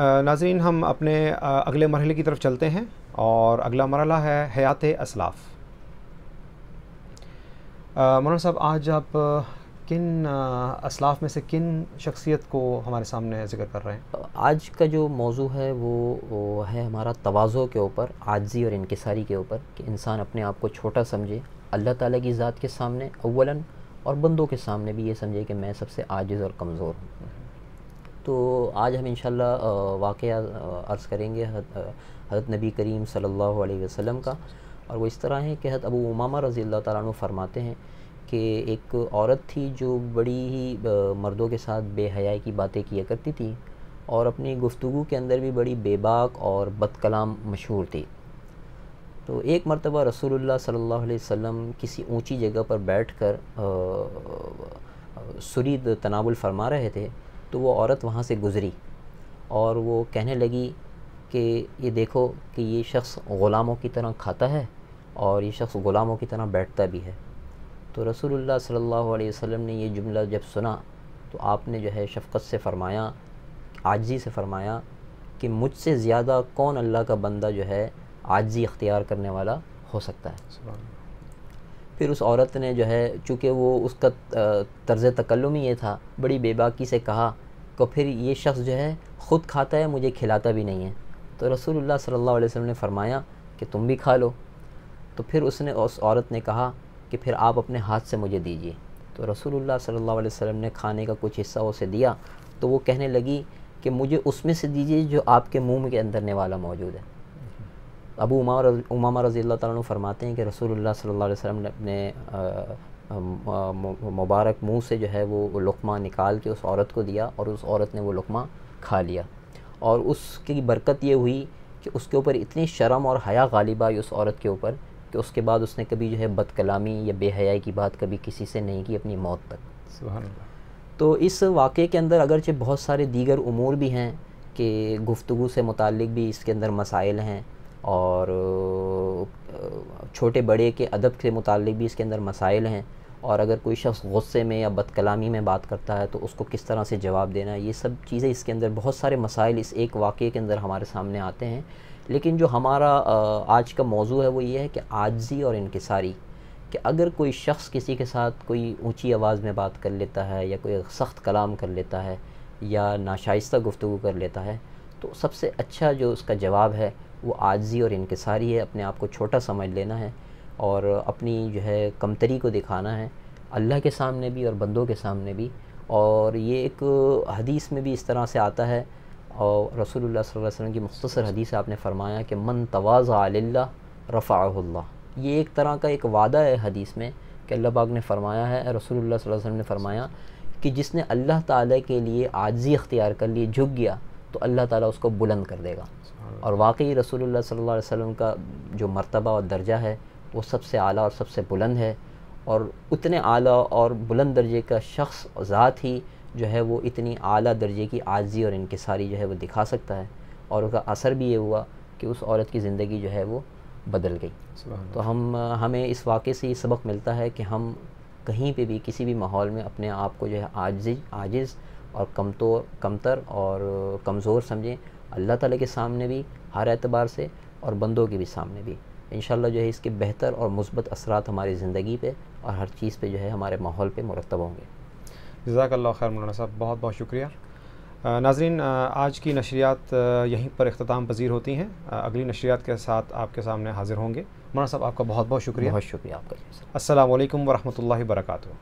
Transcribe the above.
नाजरीन हम अपने अगले मरहले की तरफ चलते हैं और अगला मरला है हयात असलाफ मौलाना साहब आज आप किन असलाफ में से किन शख्सियत को हमारे सामने जिक्र कर रहे हैं आज का जो मौजू है वो, वो है हमारा तोज़ो के ऊपर आजी और इनकसारी के ऊपर कि इंसान अपने आप को छोटा समझे अल्लाह ताला की ज़ात के सामने अवला और बंदों के सामने भी ये समझे कि मैं सबसे आजिज़ और कमज़ोर हूँ तो आज हम इंशाल्लाह वाक़ अर्ज़ करेंगे हज़रत नबी करीम सल्लल्लाहु अलैहि वसल्लम का और वो इस तरह है कि हज़रत अबू उमामा रज़ी अल्लाह फरमाते हैं कि एक औरत थी जो बड़ी ही मर्दों के साथ बेहयाई की बातें किया करती थी और अपनी गुफ्तु के अंदर भी बड़ी बेबाक और बदकलाम मशहूर थी तो एक मरतबा रसूलुल्लाह सल्लल्लाहु अलैहि वसल्लम किसी ऊंची जगह पर बैठकर सुरीद तनावुल फरमा रहे थे तो वो औरत वहाँ से गुज़री और वो कहने लगी कि ये देखो कि ये शख़्स ग़ुलामों की तरह खाता है और ये शख़्स ग़ुलामों की तरह बैठता भी है तो रसूलुल्लाह सल्लल्लाहु अलैहि वसल्लम ने ये जुमला जब सुना तो आपने जो है शफ़क़त से फ़रमाया आजी से फ़रमाया कि मुझसे ज़्यादा कौन अल्लाह का बंदा जो है आजी अख्तियार करने वाला हो सकता है फिर उस औरत ने जो है चूँकि वो उसका तर्ज़ तकल्लुम ये था बड़ी बेबाकी से कहा को फिर ये शख्स जो है ख़ुद खाता है मुझे खिलाता भी नहीं है तो रसूलुल्लाह सल्लल्लाहु अलैहि वसल्लम ने फरमाया कि तुम भी खा लो तो फिर उसने उस औरत ने कहा कि फिर आप अपने हाथ से मुझे दीजिए तो रसूलुल्लाह सल्लल्लाहु अलैहि वसल्लम ने खाने का कुछ हिस्सा उसे दिया तो वो कहने लगी कि मुझे उसमें से दीजिए जो आपके मुँह के अंदरने वाला मौजूद है अबू उमा उमामा रज़ी अल्लाह तारा फरमाते हैं कि रसूलुल्लाह सल्लल्लाहु अलैहि वसल्लम ने अपने मुबारक मुंह से जो है वो लुकमा निकाल के उस औरत को दिया और उस औरत ने वो लुकमा खा लिया और उसकी बरकत ये हुई कि उसके ऊपर इतनी शर्म और हया गालिबा आई उस औरत के ऊपर कि उसके बाद उसने कभी जो है बदकलामी या बेहयाई की बात कभी किसी से नहीं की अपनी मौत तक तो इस वाक़े के अंदर अगरचे बहुत सारे दीगर अमूर भी हैं कि गुफ्तु से मुतल भी इसके अंदर मसाइल हैं और छोटे बड़े के अदब के मुतालिक भी इसके अंदर मसाइल हैं और अगर कोई शख्स गुस्से में या बदकलामी में बात करता है तो उसको किस तरह से जवाब देना ये सब चीज़ें इसके अंदर बहुत सारे मसाइल इस एक वाक़े के अंदर हमारे सामने आते हैं लेकिन जो हमारा आज का मौजू है वो ये है कि आजी और इनकसारी कि अगर कोई शख्स किसी के साथ कोई ऊंची आवाज़ में बात कर लेता है या कोई सख्त कलाम कर लेता है या नाशाइस्ता गुफ्तु कर लेता है तो सबसे अच्छा जो उसका जवाब है वो आजी और इनकसारी है अपने आप को छोटा समझ लेना है और अपनी जो है कमतरी को दिखाना है अल्लाह के सामने भी और बंदों के सामने भी और ये एक हदीस में भी इस तरह से आता है और रसूलुल्लाह सल्लल्लाहु अलैहि वसल्लम की मुख्तसर हदीस आपने फरमाया कि मन तवाज़ आल्ला रफ़ाहुल्ला ये एक तरह का एक वादा है हदीस में कि अल्लाह पाक ने फरमाया है रसूलुल्लाह सल्लल्लाहु अलैहि वसल्लम ने फरमाया कि जिसने अल्लाह ताला के लिए आजी अख्तियार कर लिए झुक गया तो अल्लाह ताला उसको बुलंद कर देगा और वाकई रसूलुल्लाह सल्लल्लाहु अलैहि वसल्लम का जो मर्तबा और दर्जा है वो सबसे आला और सबसे बुलंद है और उतने आला और बुलंद दर्जे का शख्स ज़ात ही जो है वो इतनी आला दर्जे की आजी और इनकसारी जो है वो दिखा सकता है और उसका असर भी ये हुआ कि उस औरत की ज़िंदगी जो है वो बदल गई तो हम हमें इस वाक़े से ये सबक मिलता है कि हम कहीं पे भी किसी भी माहौल में अपने आप को जो है आजिज आजिज़ और कम तो कमतर और कमज़ोर समझें अल्लाह ताला के सामने भी हर एतबार से और बंदों के भी सामने भी इन जो है इसके बेहतर और मुस्बत असरात हमारी ज़िंदगी पर और हर चीज़ पर जो है हमारे माहौल पर मुरतब होंगे जजाकल्ला खैर मौलाना साहब बहुत बहुत शुक्रिया नाजरीन आज की नशरियात यहीं पर अख्ताम पजीर होती हैं अगली नशरियात के साथ आपके सामने हाजिर होंगे मौलाना साहब आपका बहुत बहुत शुक्रिया बहुत शुक्रिया आपका असल वरहमल वर्का